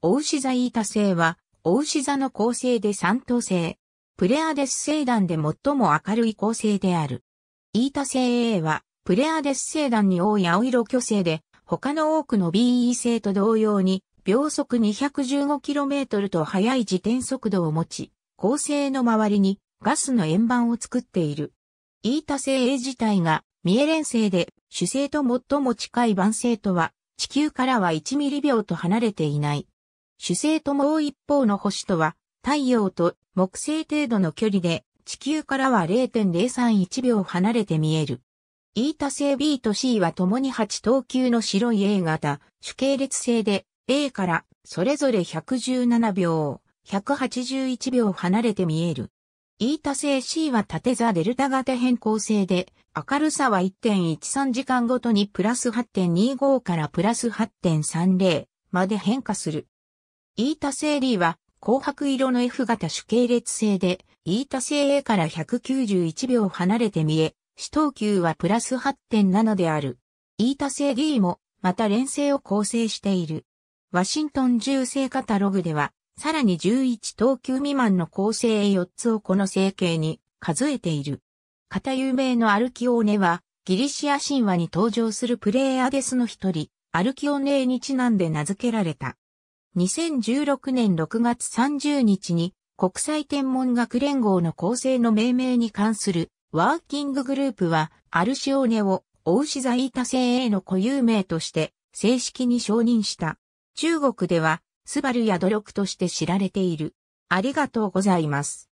オウシ座イータ星は、オウシ座の構成で三等星。プレアデス星団で最も明るい構成である。イータ星 A は、プレアデス星団に多い青色巨星で、他の多くの BE 星と同様に、秒速 215km と速い自転速度を持ち、恒星の周りにガスの円盤を作っている。イータ星 A 自体が、ミエレン星で、主星と最も近い晩星とは、地球からは1ミリ秒と離れていない。主星ともう一方の星とは、太陽と木星程度の距離で、地球からは0.031秒離れて見える。イータ星 B と C は共に8等級の白い A 型、主系列星で A からそれぞれ117秒、181秒離れて見える。イータ星 C は縦座デルタ型変更星で、明るさは1.13時間ごとにプラス8.25からプラス8.30まで変化する。イータ製 D は紅白色の F 型主系列製で、イータ製 A から191秒離れて見え、死等級はプラス8.7である。イータ製 D も、また連星を構成している。ワシントン重星タログでは、さらに11等級未満の構成 A4 つをこの成系に数えている。型有名のアルキオーネは、ギリシア神話に登場するプレイヤーデスの一人、アルキオネーにちなんで名付けられた。2016年6月30日に国際天文学連合の構成の命名に関するワーキンググループはアルシオーネをオウシザイータ星への固有名として正式に承認した。中国ではスバルや努力として知られている。ありがとうございます。